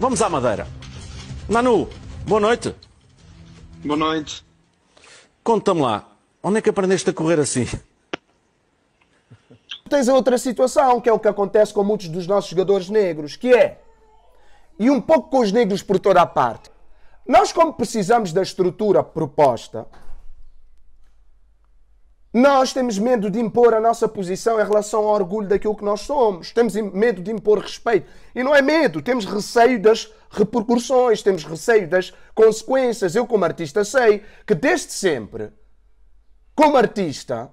Vamos à Madeira. Manu, boa noite. Boa noite. Conta-me lá, onde é que aprendeste a correr assim? Tens a outra situação, que é o que acontece com muitos dos nossos jogadores negros, que é, e um pouco com os negros por toda a parte, nós como precisamos da estrutura proposta, nós temos medo de impor a nossa posição em relação ao orgulho daquilo que nós somos. Temos medo de impor respeito. E não é medo, temos receio das repercussões, temos receio das consequências. Eu, como artista, sei que desde sempre, como artista,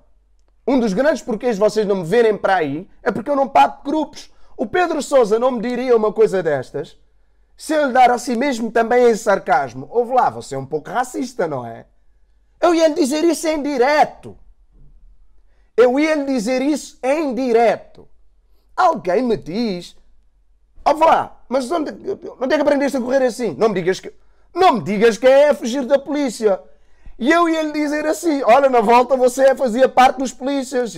um dos grandes porquês de vocês não me verem para aí é porque eu não pago grupos. O Pedro Souza não me diria uma coisa destas se ele dar a si mesmo também em sarcasmo. Ouve lá, você é um pouco racista, não é? Eu ia lhe dizer isso em direto. Eu ia lhe dizer isso em direto. Alguém me diz, ó oh, vá, mas onde, onde é que aprendeste a correr assim? Não me digas que, não me digas que é fugir da polícia. E eu ia lhe dizer assim: olha, na volta você é, fazia parte dos polícias,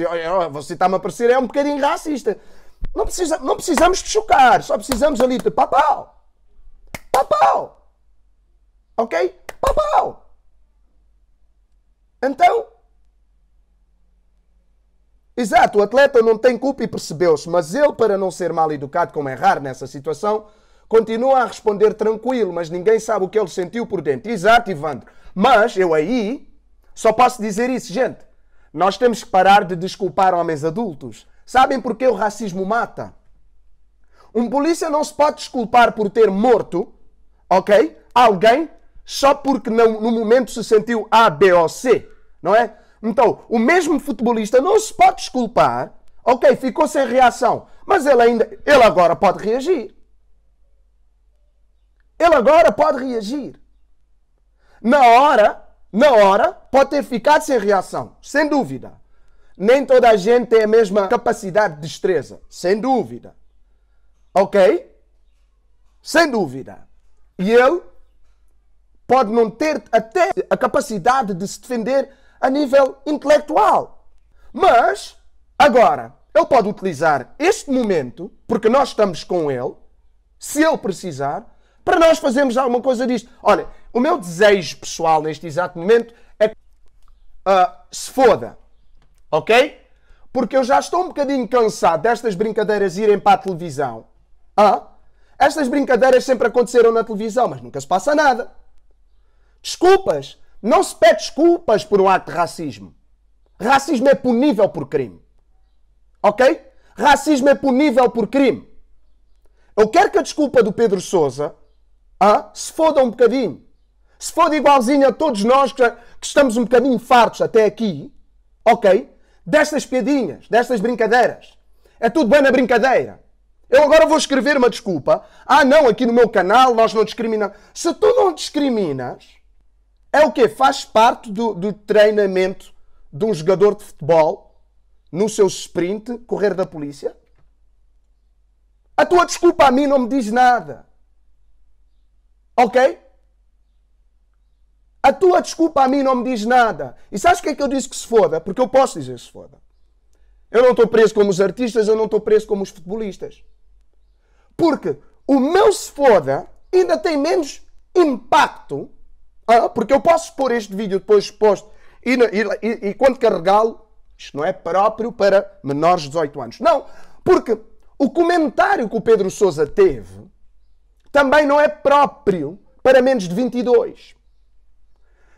você está-me a parecer, é um bocadinho racista. Não, precisa, não precisamos de chocar, só precisamos ali de papau. Papau. Ok? Papau. Então, Exato, o atleta não tem culpa e percebeu-se, mas ele, para não ser mal educado, como errar é nessa situação, continua a responder tranquilo, mas ninguém sabe o que ele sentiu por dentro. Exato, Ivandro. Mas eu aí só posso dizer isso, gente. Nós temos que parar de desculpar homens adultos. Sabem por que o racismo mata? Um polícia não se pode desculpar por ter morto, ok? Alguém só porque não, no momento se sentiu A, B ou C, não é? Então, o mesmo futebolista não se pode desculpar. Ok, ficou sem reação, mas ele ainda, ele agora pode reagir. Ele agora pode reagir. Na hora, na hora, pode ter ficado sem reação, sem dúvida. Nem toda a gente tem a mesma capacidade de destreza, sem dúvida. Ok? Sem dúvida. E ele pode não ter até a capacidade de se defender a nível intelectual. Mas, agora, ele pode utilizar este momento, porque nós estamos com ele, se ele precisar, para nós fazermos alguma coisa disto. Olha, o meu desejo pessoal neste exato momento é que uh, se foda. Ok? Porque eu já estou um bocadinho cansado destas brincadeiras irem para a televisão. Ah? Estas brincadeiras sempre aconteceram na televisão, mas nunca se passa nada. Desculpas. Não se pede desculpas por um ato de racismo. Racismo é punível por crime. Ok? Racismo é punível por crime. Eu quero que a desculpa do Pedro Souza ah, se foda um bocadinho. Se foda igualzinho a todos nós que, que estamos um bocadinho fartos até aqui, ok? Destas piadinhas, destas brincadeiras. É tudo bem na brincadeira. Eu agora vou escrever uma desculpa. Ah, não, aqui no meu canal nós não discriminamos. Se tu não discriminas, é o que faz parte do, do, treinamento de um jogador de futebol no seu sprint correr da polícia? A tua desculpa a mim não me diz nada. Ok? A tua desculpa a mim não me diz nada. E sabes o que é que eu disse que se foda? Porque eu posso dizer se foda. Eu não estou preso como os artistas, eu não estou preso como os futebolistas. Porque o meu se foda ainda tem menos impacto ah, porque eu posso pôr este vídeo depois posto e, e, e quando carregá-lo, isto não é próprio para menores de 18 anos. Não, porque o comentário que o Pedro Sousa teve também não é próprio para menos de 22.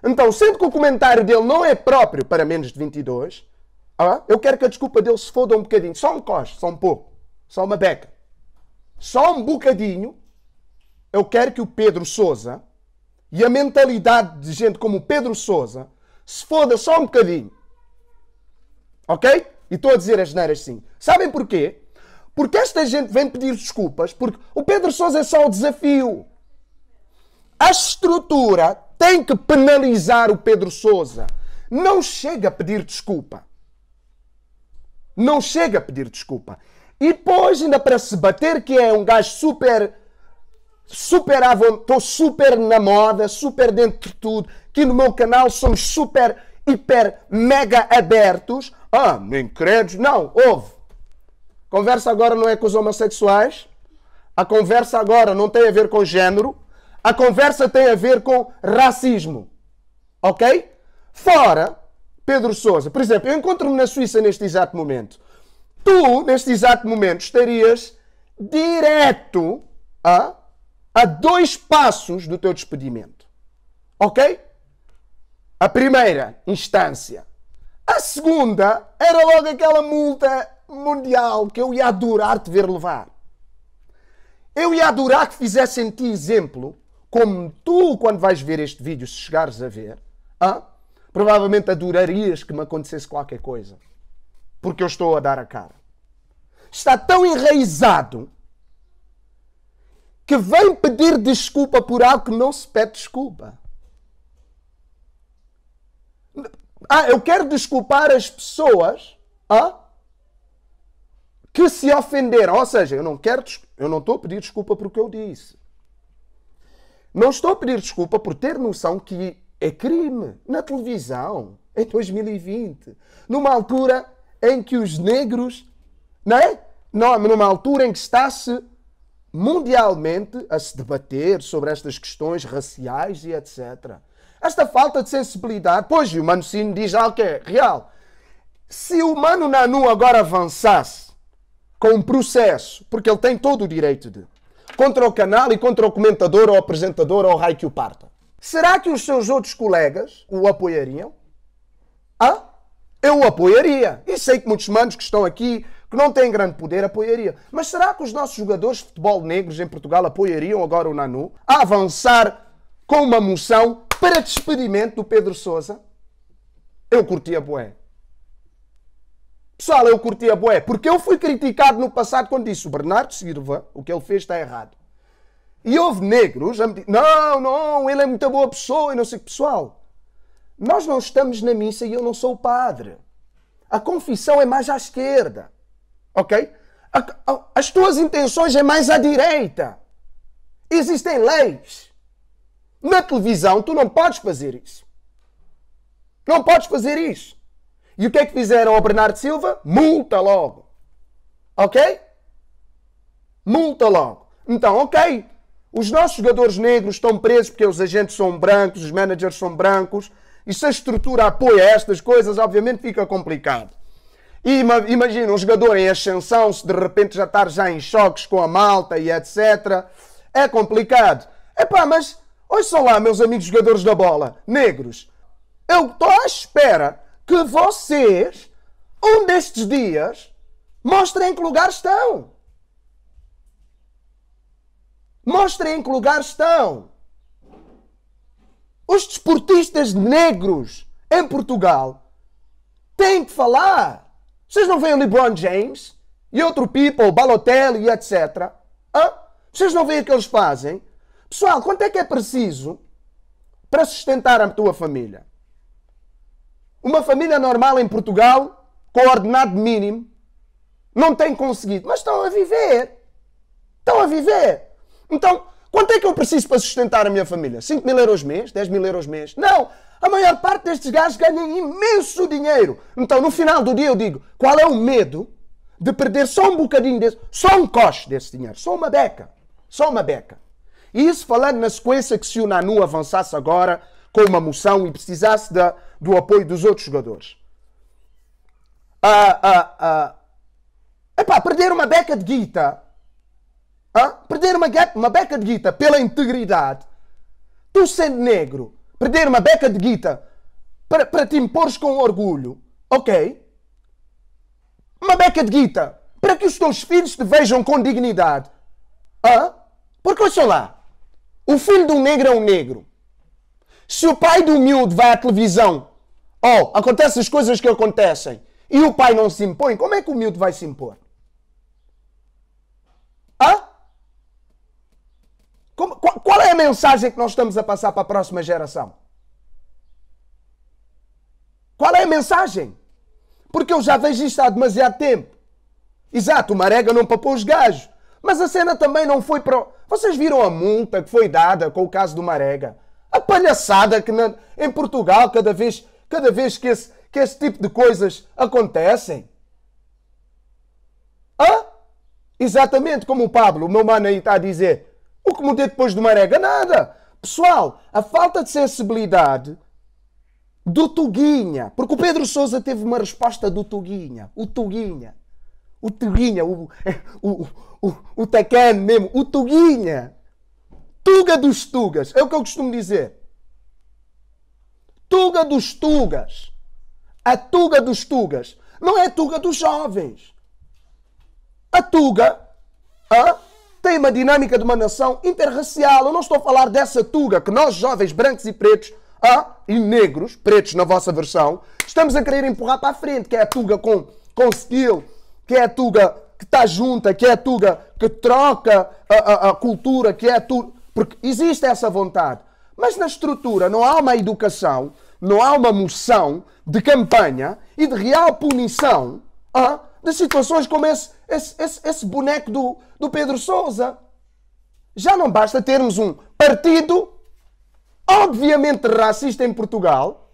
Então, sendo que o comentário dele não é próprio para menos de 22, ah, eu quero que a desculpa dele se foda um bocadinho. Só um coste, só um pouco. Só uma beca. Só um bocadinho. Eu quero que o Pedro Souza e a mentalidade de gente como Pedro Souza se foda só um bocadinho. Ok? E estou a dizer as neiras sim. Sabem porquê? Porque esta gente vem pedir desculpas porque o Pedro Souza é só o desafio. A estrutura tem que penalizar o Pedro Souza. Não chega a pedir desculpa. Não chega a pedir desculpa. E depois, ainda para se bater, que é um gajo super super à vontade, estou super na moda, super dentro de tudo. Aqui no meu canal somos super, hiper, mega abertos. Ah, nem credos. Não, ouve. Conversa agora não é com os homossexuais. A conversa agora não tem a ver com género. A conversa tem a ver com racismo. Ok? Fora Pedro Souza. Por exemplo, eu encontro-me na Suíça neste exato momento. Tu, neste exato momento, estarias direto a a dois passos do teu despedimento. Ok? A primeira instância. A segunda era logo aquela multa mundial que eu ia adorar te ver levar. Eu ia adorar que fizessem ti exemplo, como tu, quando vais ver este vídeo, se chegares a ver, ah, provavelmente adorarias que me acontecesse qualquer coisa. Porque eu estou a dar a cara. Está tão enraizado que vem pedir desculpa por algo que não se pede desculpa. Ah, eu quero desculpar as pessoas ah, que se ofenderam. Ou seja, eu não quero, eu não estou a pedir desculpa por o que eu disse. Não estou a pedir desculpa por ter noção que é crime na televisão em 2020, numa altura em que os negros, né? Não, numa altura em que está-se mundialmente a se debater sobre estas questões raciais e etc. Esta falta de sensibilidade, pois, e o Manocino diz algo que é real. Se o Mano Nanu agora avançasse com um processo, porque ele tem todo o direito de, contra o canal e contra o comentador ou apresentador ou raio que o parta, será que os seus outros colegas o apoiariam? Ah, eu o apoiaria. E sei que muitos manos que estão aqui que não tem grande poder, apoiaria. Mas será que os nossos jogadores de futebol negros em Portugal apoiariam agora o Nanu a avançar com uma moção para despedimento do Pedro Sousa? Eu curti a boé. Pessoal, eu curti a boé, porque eu fui criticado no passado quando disse o Bernardo Silva, o que ele fez está errado. E houve negros a me dizer, não, não, ele é muita boa pessoa e não sei Pessoal, nós não estamos na missa e eu não sou o padre. A confissão é mais à esquerda. Ok? As tuas intenções é mais à direita. Existem leis. Na televisão, tu não podes fazer isso. Não podes fazer isso. E o que é que fizeram ao Bernardo Silva? Multa logo. Ok? Multa logo. Então, ok. Os nossos jogadores negros estão presos porque os agentes são brancos, os managers são brancos. E se a estrutura apoia estas coisas, obviamente fica complicado. E imagina um jogador em ascensão, se de repente já estar já em choques com a malta e etc. É complicado. Epá, mas são lá, meus amigos jogadores da bola, negros. Eu estou à espera que vocês, um destes dias, mostrem em que lugar estão. Mostrem em que lugar estão. Os desportistas negros em Portugal têm que falar. Vocês não veem o LeBron James e outro people, Balotelli e etc. Hã? Vocês não veem o que eles fazem? Pessoal, quanto é que é preciso para sustentar a tua família? Uma família normal em Portugal, com ordenado mínimo, não tem conseguido, mas estão a viver. Estão a viver. Então, quanto é que eu preciso para sustentar a minha família? 5 mil euros mês? 10 mil euros mês? Não! A maior parte destes gajos ganha imenso dinheiro. Então, no final do dia, eu digo: qual é o medo de perder só um bocadinho desse, só um coche desse dinheiro, só uma beca? Só uma beca. E isso falando na sequência que se o Nanu avançasse agora com uma moção e precisasse do apoio dos outros jogadores. Ah, ah, ah. Epá, perder uma beca de guita. Ah? Perder uma, uma beca de guita pela integridade. Tu sendo negro, perder uma beca de guita para, para te impores com orgulho, ok? Uma beca de guita para que os teus filhos te vejam com dignidade. Hã? Porque olha lá, o filho do negro é um negro. Se o pai do humilde vai à televisão, oh, acontecem as coisas que acontecem, e o pai não se impõe, como é que o humilde vai se impor? mensagem que nós estamos a passar para a próxima geração? Qual é a mensagem? Porque eu já vejo isto há demasiado tempo. Exato, o Marega não papou os gajos. Mas a cena também não foi para. Vocês viram a multa que foi dada com o caso do Marega? A palhaçada que na... em Portugal, cada vez, cada vez que, esse, que esse tipo de coisas acontecem. Hã? Exatamente como o Pablo, o meu mano aí, está a dizer que mudei depois de Marega, nada. Pessoal, a falta de sensibilidade do Tuguinha, porque o Pedro Souza teve uma resposta do Tuguinha, o Tuguinha, o Tuguinha, o, o, o, o Tacano mesmo, o Tuguinha, Tuga dos Tugas, é o que eu costumo dizer. Tuga dos Tugas, a Tuga dos Tugas, não é a Tuga dos jovens. A Tuga, Hã? tem uma dinâmica de uma nação interracial. Eu não estou a falar dessa tuga que nós, jovens brancos e pretos, ah, e negros, pretos na vossa versão, estamos a querer empurrar para a frente, que é a tuga com, com skill, que é a tuga que está junta, que é a tuga que troca a, a, a cultura, que é a tuga... Porque existe essa vontade. Mas na estrutura não há uma educação, não há uma moção de campanha e de real punição ah, de situações como esse esse, esse, esse boneco do, do Pedro Souza. Já não basta termos um partido obviamente racista em Portugal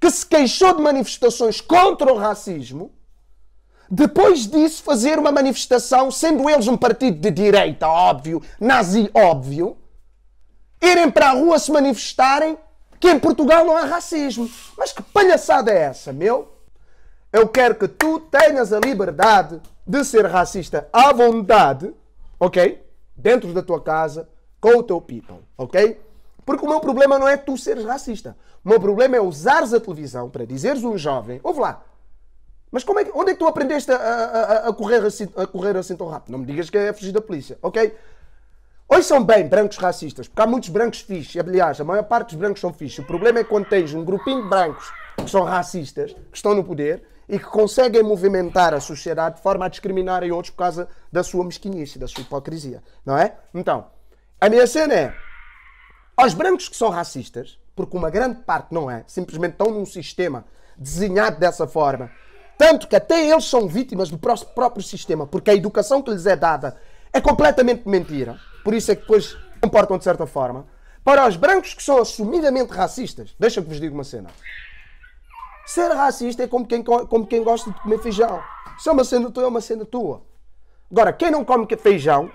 que se queixou de manifestações contra o racismo, depois disso fazer uma manifestação, sendo eles um partido de direita, óbvio, nazi, óbvio, irem para a rua se manifestarem que em Portugal não há racismo. Mas que palhaçada é essa, meu? Eu quero que tu tenhas a liberdade de ser racista à vontade, ok? Dentro da tua casa, com o teu people, ok? Porque o meu problema não é tu seres racista. O meu problema é usares a televisão para dizeres um jovem, ouve lá, mas como é que, onde é que tu aprendeste a, a, a, correr assim, a correr assim tão rápido? Não me digas que é fugir da polícia, ok? Hoje são bem brancos racistas, porque há muitos brancos fixes. Aliás, a maior parte dos brancos são fixes. O problema é quando tens um grupinho de brancos que são racistas, que estão no poder, e que conseguem movimentar a sociedade de forma a discriminarem outros por causa da sua mesquinice da sua hipocrisia, não é? Então, a minha cena é aos brancos que são racistas, porque uma grande parte não é, simplesmente estão num sistema desenhado dessa forma, tanto que até eles são vítimas do próprio sistema, porque a educação que lhes é dada é completamente mentira, por isso é que depois comportam de certa forma. Para os brancos que são assumidamente racistas, deixa que vos diga uma cena. Ser racista é como quem, como quem gosta de comer feijão. Se é uma cena tua, é uma cena tua. Agora, quem não come feijão,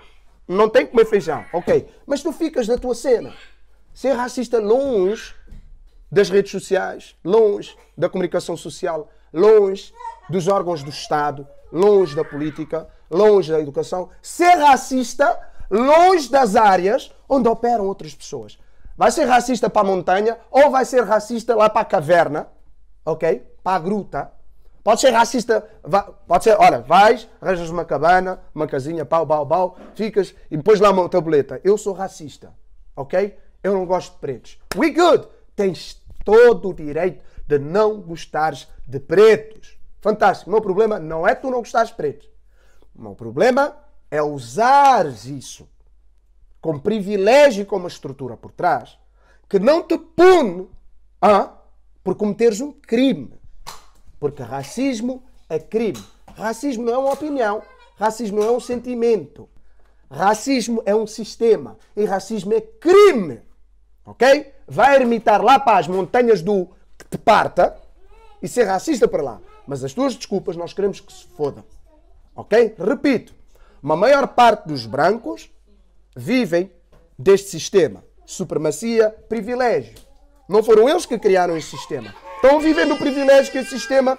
não tem que comer feijão, ok. Mas tu ficas na tua cena. Ser racista longe das redes sociais, longe da comunicação social, longe dos órgãos do Estado, longe da política, longe da educação. Ser racista longe das áreas onde operam outras pessoas. Vai ser racista para a montanha ou vai ser racista lá para a caverna ok? Para a gruta. Pode ser racista, pode ser, olha, vais, arranjas uma cabana, uma casinha, pau, pau, pau, ficas e depois lá uma tableta. Eu sou racista, ok? Eu não gosto de pretos. We good! Tens todo o direito de não gostares de pretos. Fantástico. O meu problema não é tu não gostares de pretos. O meu problema é usares isso com privilégio e com uma estrutura por trás que não te pune. Ah, por cometeres um crime. Porque racismo é crime. Racismo não é uma opinião, racismo não é um sentimento. Racismo é um sistema e racismo é crime. Ok? Vai ermitar lá para as montanhas do que te parta e ser racista para lá. Mas as tuas desculpas nós queremos que se fodam. Ok? Repito, uma maior parte dos brancos vivem deste sistema. Supremacia, privilégio. Não foram eles que criaram esse sistema. Estão vivendo o privilégio que esse sistema